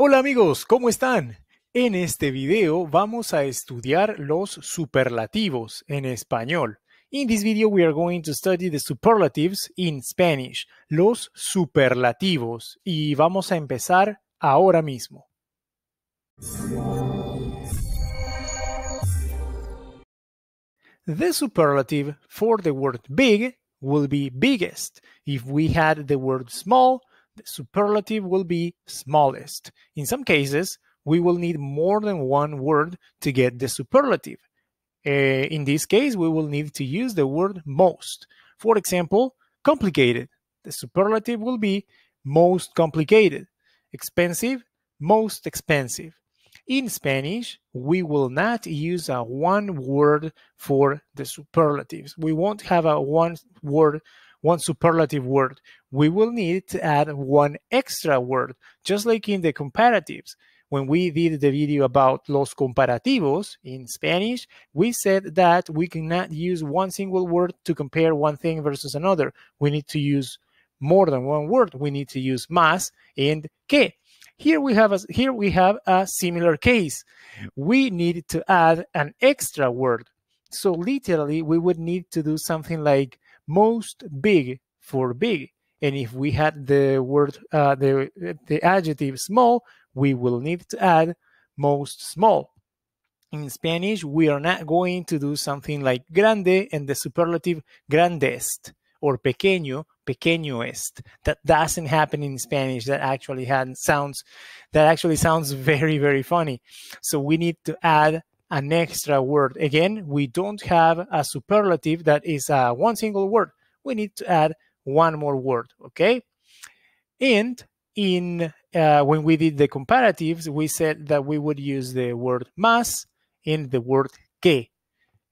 Hola amigos, ¿cómo están? En este video vamos a estudiar los superlativos en español. In this video we are going to study the superlatives in Spanish, los superlativos, y vamos a empezar ahora mismo. The superlative for the word big will be biggest. If we had the word small, the superlative will be smallest. In some cases, we will need more than one word to get the superlative. Uh, in this case, we will need to use the word most. For example, complicated. The superlative will be most complicated. Expensive, most expensive. In Spanish, we will not use a one word for the superlatives. We won't have a one word, one superlative word we will need to add one extra word, just like in the comparatives. When we did the video about los comparativos in Spanish, we said that we cannot use one single word to compare one thing versus another. We need to use more than one word. We need to use más and que. Here we have a, here we have a similar case. We need to add an extra word. So literally, we would need to do something like most big for big and if we had the word, uh, the, the adjective small, we will need to add most small. In Spanish, we are not going to do something like grande and the superlative grandest or pequeño, pequeñoest. That doesn't happen in Spanish. That actually had, sounds that actually sounds very very funny. So we need to add an extra word. Again, we don't have a superlative that is uh, one single word. We need to add one more word, okay? And in uh, when we did the comparatives, we said that we would use the word más and the word que.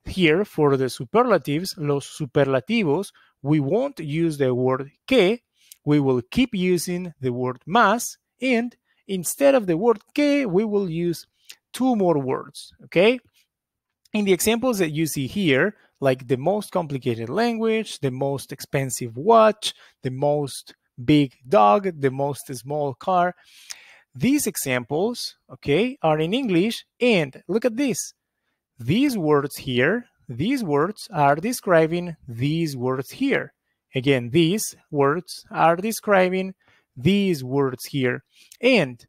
Here, for the superlatives, los superlativos, we won't use the word que. We will keep using the word más, and instead of the word que, we will use two more words, okay? In the examples that you see here, like the most complicated language, the most expensive watch, the most big dog, the most small car. These examples, okay, are in English. And look at this. These words here, these words are describing these words here. Again, these words are describing these words here. And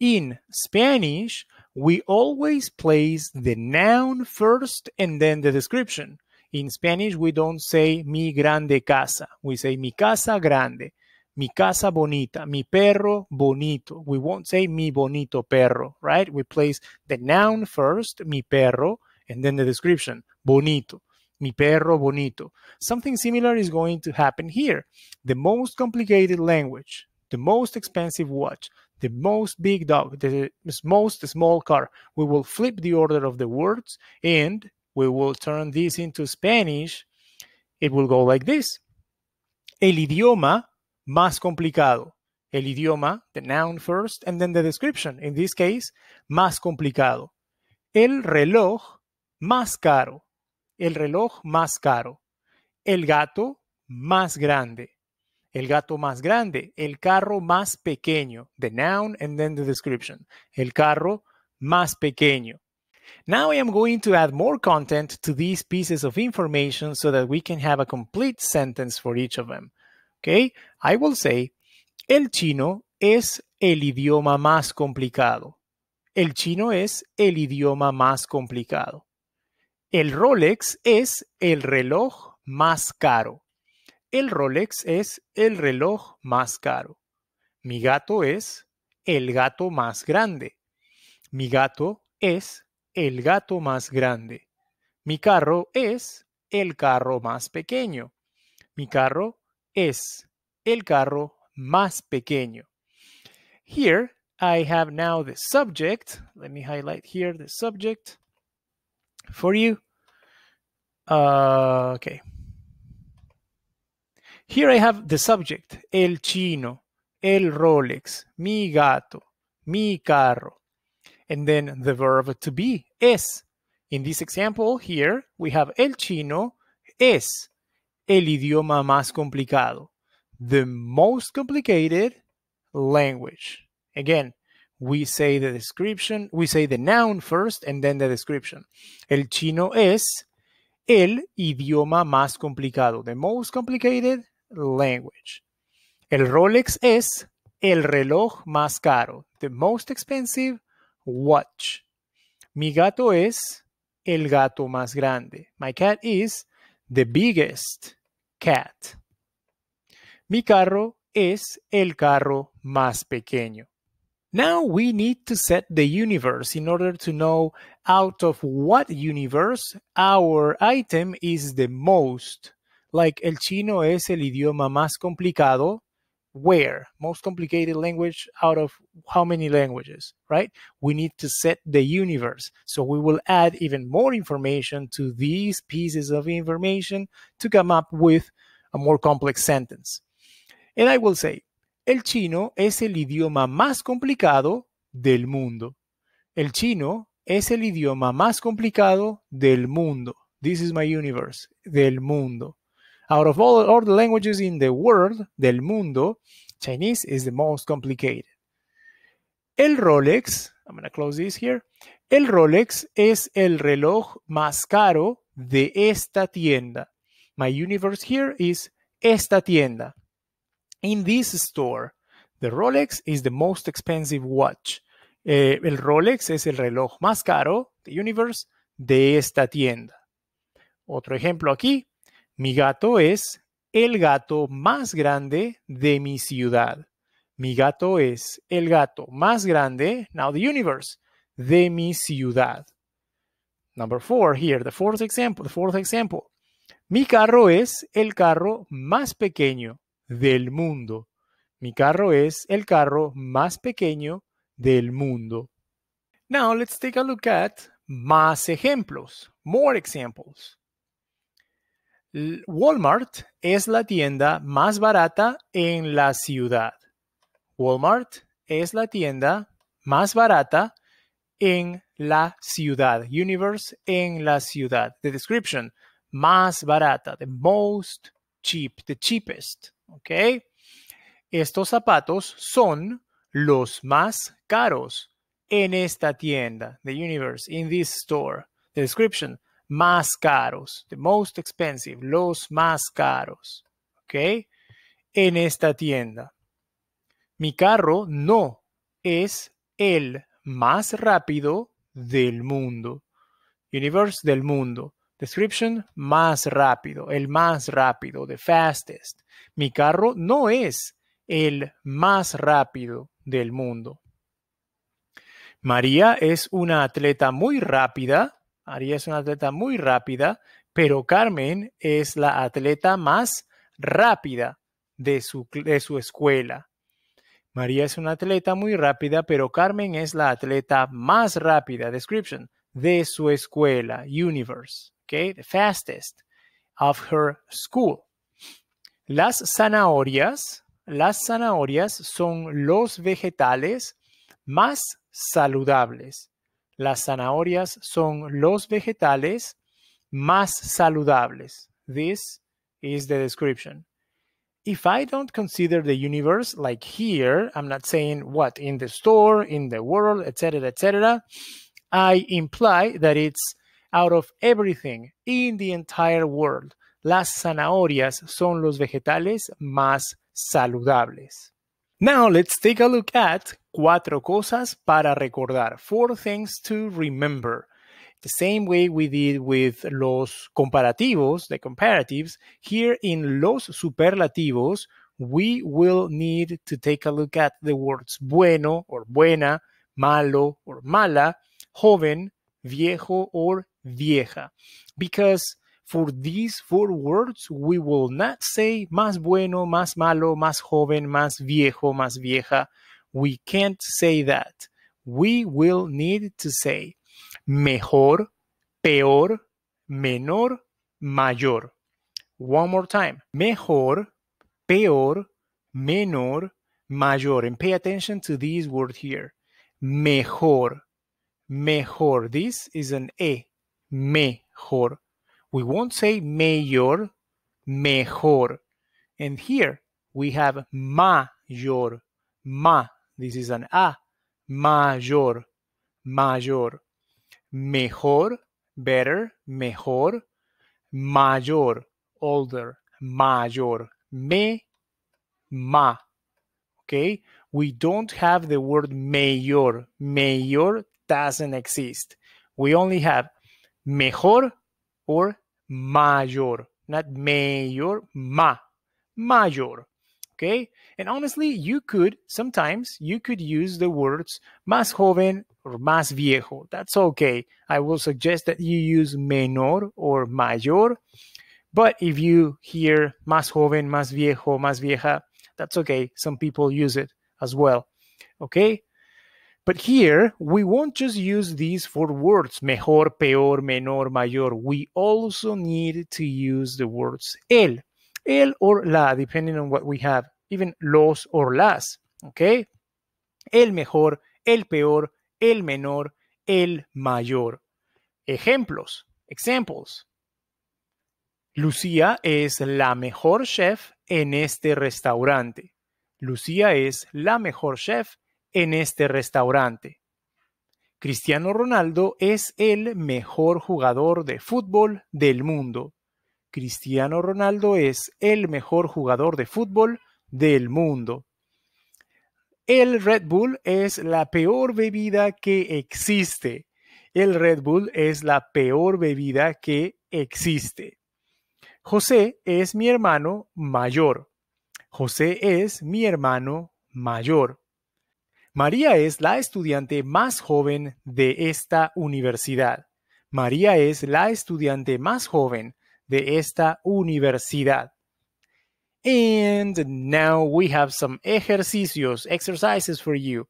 in Spanish, we always place the noun first and then the description. In Spanish, we don't say mi grande casa. We say mi casa grande, mi casa bonita, mi perro bonito. We won't say mi bonito perro, right? We place the noun first, mi perro, and then the description, bonito mi perro bonito. Something similar is going to happen here. The most complicated language, the most expensive watch, the most big dog, the most small car. We will flip the order of the words and we will turn this into Spanish, it will go like this. El idioma más complicado. El idioma, the noun first, and then the description. In this case, más complicado. El reloj más caro. El reloj más caro. El gato más grande. El gato más grande. El carro más pequeño. The noun and then the description. El carro más pequeño. Now I am going to add more content to these pieces of information so that we can have a complete sentence for each of them. Okay, I will say, el chino es el idioma más complicado. El chino es el idioma más complicado. El Rolex es el reloj más caro. El Rolex es el reloj más caro. Mi gato es el gato más grande. Mi gato es el gato más grande. Mi carro es el carro más pequeño. Mi carro es el carro más pequeño. Here I have now the subject. Let me highlight here the subject for you. Ah, okay. Here I have the subject, el chino, el Rolex, mi gato, mi carro, and then the verb to be es. In this example here, we have el chino es el idioma más complicado, the most complicated language. Again, we say the description, we say the noun first and then the description. El chino es el idioma más complicado, the most complicated language. El Rolex es el reloj más caro, the most expensive watch. Mi gato es el gato más grande. My cat is the biggest cat. Mi carro es el carro más pequeño. Now we need to set the universe in order to know out of what universe our item is the most. Like el chino es el idioma más complicado, where most complicated language out of how many languages right we need to set the universe so we will add even more information to these pieces of information to come up with a more complex sentence and i will say el chino es el idioma más complicado del mundo el chino es el idioma más complicado del mundo this is my universe del mundo Out of all, the languages in the world, del mundo, Chinese is the most complicated. El Rolex, I'm going to close this here. El Rolex es el reloj más caro de esta tienda. My universe here is esta tienda. In this store, the Rolex is the most expensive watch. Eh, el Rolex es el reloj más caro, the universe, de esta tienda. Otro ejemplo aquí, mi gato es el gato más grande de mi ciudad. Mi gato es el gato más grande, now the universe, de mi ciudad. Number four here, the fourth example, the fourth example. Mi carro es el carro más pequeño del mundo. Mi carro es el carro más pequeño del mundo. Now let's take a look at más ejemplos, more examples. Walmart es la tienda más barata en la ciudad. Walmart es la tienda más barata en la ciudad. Universe en la ciudad. The description, más barata, the most cheap, the cheapest. ¿Ok? Estos zapatos son los más caros en esta tienda. The Universe, in this store. The description, más caros, the most expensive, los más caros, ¿ok? En esta tienda. Mi carro no es el más rápido del mundo. Universe del mundo. Description, más rápido, el más rápido, the fastest. Mi carro no es el más rápido del mundo. María es una atleta muy rápida María es una atleta muy rápida, pero Carmen es la atleta más rápida de su, escuela. María es una atleta muy rápida, pero Carmen es la atleta más rápida, description, de su escuela, universe, okay? The fastest of her school. Las zanahorias, las zanahorias son los vegetales más saludables. las zanahorias son los vegetales más saludables. This is the description. If I don't consider the universe, like here, I'm not saying what in the store, in the world, etc., etc., I imply that it's out of everything in the entire world. Las zanahorias son los vegetales más saludables. Now let's take a look at cuatro cosas para recordar, four things to remember. The same way we did with los comparativos, the comparatives, here in los superlativos, we will need to take a look at the words bueno or buena, malo or mala, joven, viejo or vieja. Because for these four words, we will not say más bueno, más malo, más joven, más viejo, más vieja. We can't say that. We will need to say mejor, peor, menor, mayor. One more time. Mejor, peor, menor, mayor. And pay attention to these words here. Mejor, mejor. This is an E. Mejor. We won't say mayor, mejor. And here we have mayor, ma. This is an A. Ah, mayor, mayor. Mejor, better, mejor. Mayor, older, mayor. Me, ma. Okay? We don't have the word mayor. Mayor doesn't exist. We only have mejor or mayor, not mayor, ma, mayor okay? And honestly, you could sometimes you could use the words más joven or más viejo. That's okay. I will suggest that you use menor or mayor. But if you hear más joven, más viejo, más vieja, that's okay. Some people use it as well. Okay? But here, we won't just use these four words mejor, peor, menor, mayor. We also need to use the words el. el o la, depending on what we have, even los or las, ¿ok? El mejor, el peor, el menor, el mayor. Ejemplos, examples. Lucía es la mejor chef en este restaurante. Lucía es la mejor chef en este restaurante. Cristiano Ronaldo es el mejor jugador de fútbol del mundo. Cristiano Ronaldo es el mejor jugador de fútbol del mundo. El Red Bull es la peor bebida que existe. El Red Bull es la peor bebida que existe. José es mi hermano mayor. José es mi hermano mayor. María es la estudiante más joven de esta universidad. María es la estudiante más joven de esta universidad. And now we have some ejercicios, exercises for you.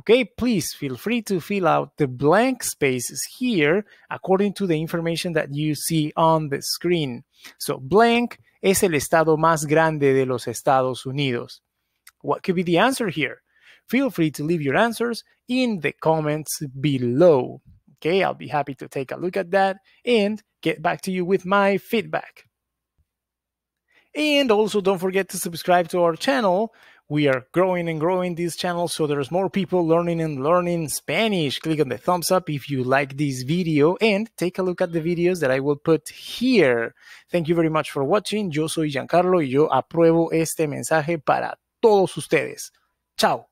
Okay, please feel free to fill out the blank spaces here according to the information that you see on the screen. So, blank es el estado más grande de los Estados Unidos. What could be the answer here? Feel free to leave your answers in the comments below okay, I'll be happy to take a look at that and get back to you with my feedback. And also, don't forget to subscribe to our channel. We are growing and growing this channel, so there's more people learning and learning Spanish. Click on the thumbs up if you like this video and take a look at the videos that I will put here. Thank you very much for watching. Yo soy Giancarlo y yo apruebo este mensaje para todos ustedes. Chao.